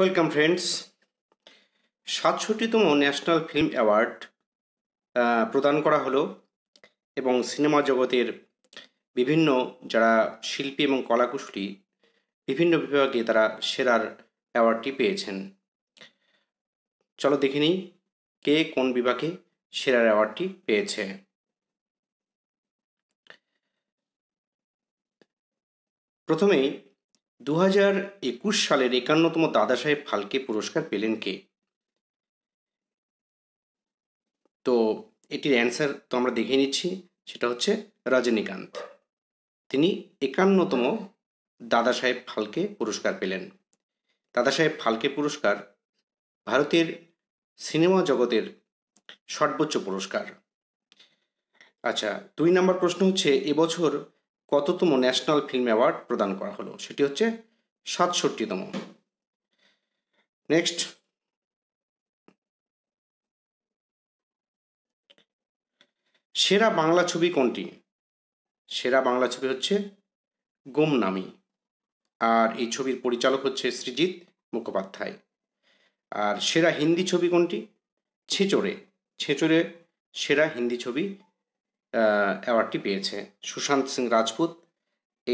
welcome friends সাতষট্টিতম national film award প্রদান করা হলো এবং সিনেমা জগতের বিভিন্ন যারা শিল্পী এবং কলাকুশলী বিভিন্ন বিভাগে তারা সেরার অ্যাওয়ার্ডটি পেয়েছেন চলো দেখে নিই কে কোন বিভাগে সেরার অ্যাওয়ার্ডটি পেয়েছে প্রথমেই দু হাজার একুশ সালের একান্নতম দাদা সাহেব ফালকে পুরস্কার পেলেন কে তো এটির অ্যান্সার তো আমরা দেখে নিচ্ছি সেটা হচ্ছে রজনীকান্ত তিনি একান্নতম দাদা সাহেব ফালকে পুরস্কার পেলেন দাদা সাহেব ফালকে পুরস্কার ভারতের সিনেমা জগতের সর্বোচ্চ পুরস্কার আচ্ছা দুই নম্বর প্রশ্ন হচ্ছে এবছর কততম ন্যাশনাল ফিল্ম অ্যাওয়ার্ড প্রদান করা হলো সেটি হচ্ছে সাতষট্টিতম নেক্সট সেরা বাংলা ছবি কোনটি সেরা বাংলা ছবি হচ্ছে গোমনামি আর এই ছবির পরিচালক হচ্ছে সৃজিৎ মুখোপাধ্যায় আর সেরা হিন্দি ছবি কোনটি ছেচড়ে ছেচড়ে সেরা হিন্দি ছবি অ্যাওয়ার্ডটি পেয়েছে সুশান্ত সিং রাজপুত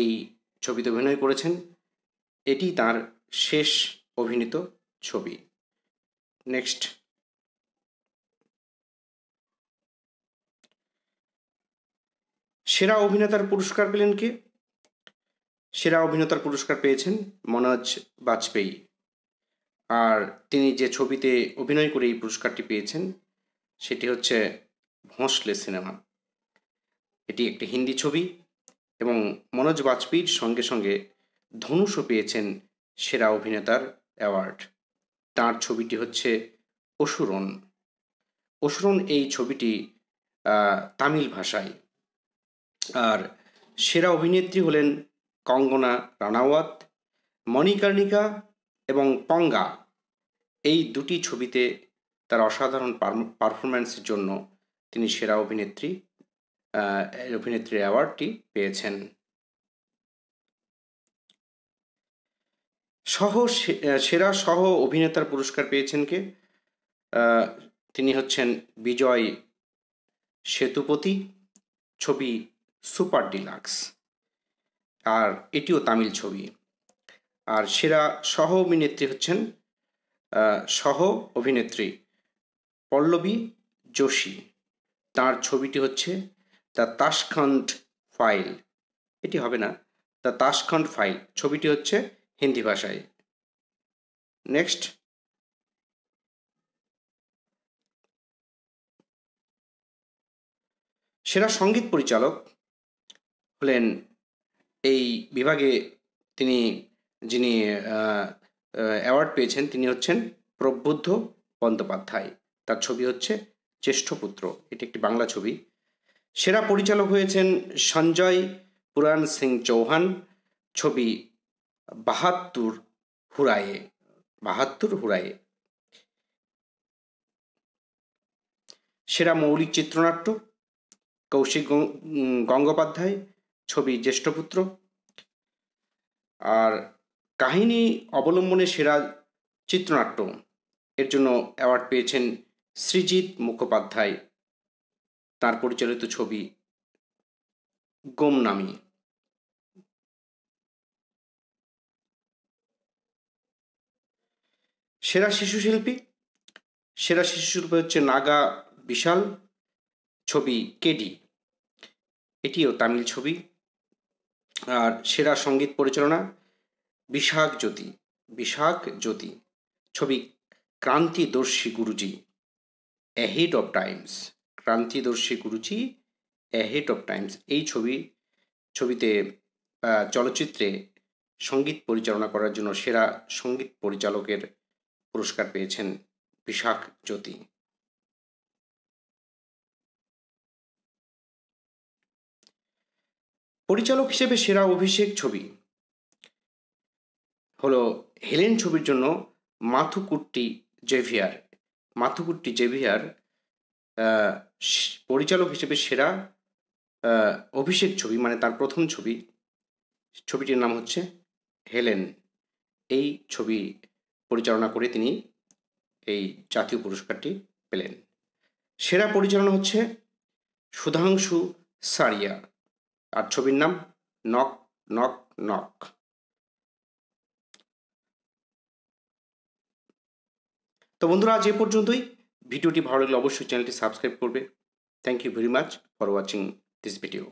এই ছবিতে অভিনয় করেছেন এটি তার শেষ অভিনীত ছবি নেক্সট সেরা অভিনেতার পুরস্কার পেলেন কে সেরা অভিনেতার পুরস্কার পেয়েছেন মনোজ বাজপেয়ী আর তিনি যে ছবিতে অভিনয় করে এই পুরস্কারটি পেয়েছেন সেটি হচ্ছে ভোঁসলে সিনেমা এটি একটি হিন্দি ছবি এবং মনোজ বাজপেয়ীর সঙ্গে সঙ্গে ধনুষও পেয়েছেন সেরা অভিনেতার অ্যাওয়ার্ড তার ছবিটি হচ্ছে অসুরন অসুরন এই ছবিটি তামিল ভাষায় আর সেরা অভিনেত্রী হলেন কঙ্গনা রানাওয়াত মণিকার্ণিকা এবং পঙ্গা এই দুটি ছবিতে তার অসাধারণ পারফরম্যান্সের জন্য তিনি সেরা অভিনেত্রী অভিনেত্রীর অ্যাওয়ার্ডটি পেয়েছেন সহ সেরা সহ অভিনেতার পুরস্কার পেয়েছেন কে তিনি হচ্ছেন বিজয় সেতুপতি ছবি সুপার ডিলাক্স আর এটিও তামিল ছবি আর সেরা সহ অভিনেত্রী হচ্ছেন সহ অভিনেত্রী পল্লবী যোশী তার ছবিটি হচ্ছে দ্য তাসখণ্ড ফাইল এটি হবে না দ্য তাসখণ্ড ফাইল ছবিটি হচ্ছে হিন্দি ভাষায় নেক্সট সেরা সঙ্গীত পরিচালক হলেন এই বিভাগে তিনি যিনি অ্যাওয়ার্ড পেয়েছেন তিনি হচ্ছেন প্রবুদ্ধ বন্দ্যোপাধ্যায় তার ছবি হচ্ছে জ্যেষ্ঠ পুত্র এটি একটি বাংলা ছবি সেরা পরিচালক হয়েছেন সঞ্জয় পুরাণ সিং চৌহান ছবি বাহাত্তর হুরায়ে বাহাত্তর হুরায়ে সেরা মৌলিক চিত্রনাট্য কৌশিক গঙ্গোপাধ্যায় ছবি জ্যেষ্ঠপুত্র আর কাহিনী অবলম্বনে সেরা চিত্রনাট্য এর জন্য অ্যাওয়ার্ড পেয়েছেন সৃজিৎ মুখোপাধ্যায় তার পরিচালিত ছবি গোমনামি সেরা শিশু শিল্পী সেরা শিশু শিল্পী হচ্ছে নাগা বিশাল ছবি কেডি এটিও তামিল ছবি আর সেরা সঙ্গীত পরিচালনা বিশাক জ্যোতি বিশাক জ্যোতি ছবি Krantidarshi Guruji ahead of times Krantidarshi Guruji head of times এই ছবি ছবিতে চলচ্চিত্রে সঙ্গীত পরিচালনা করার জন্য সেরা সঙ্গীত পরিচালকের পুরস্কার পেয়েছেন বিশাখ জ্যোতি পরিচালক হিসেবে সেরা অভিষেক ছবি হলো হেলেন ছবির জন্য মাথুকুট্টি জেভিয়ার মাথুকুট্টি জেভিয়ার পরিচালক হিসেবে সেরা অভিষেক ছবি মানে তার প্রথম ছবি ছবিটির নাম হচ্ছে হেলেন এই ছবি পরিচালনা করে তিনি এই জাতীয় পুরস্কারটি পেলেন সেরা পরিচালনা হচ্ছে সুধাংশু সারিয়া আর ছবির নাম নক নক নক তো বন্ধুরা আজ এ পর্যন্তই ভিডিওটি ভালো লাগলে অবশ্যই চ্যানেলটি সাবস্ক্রাইব করবে thank you very much for watching this video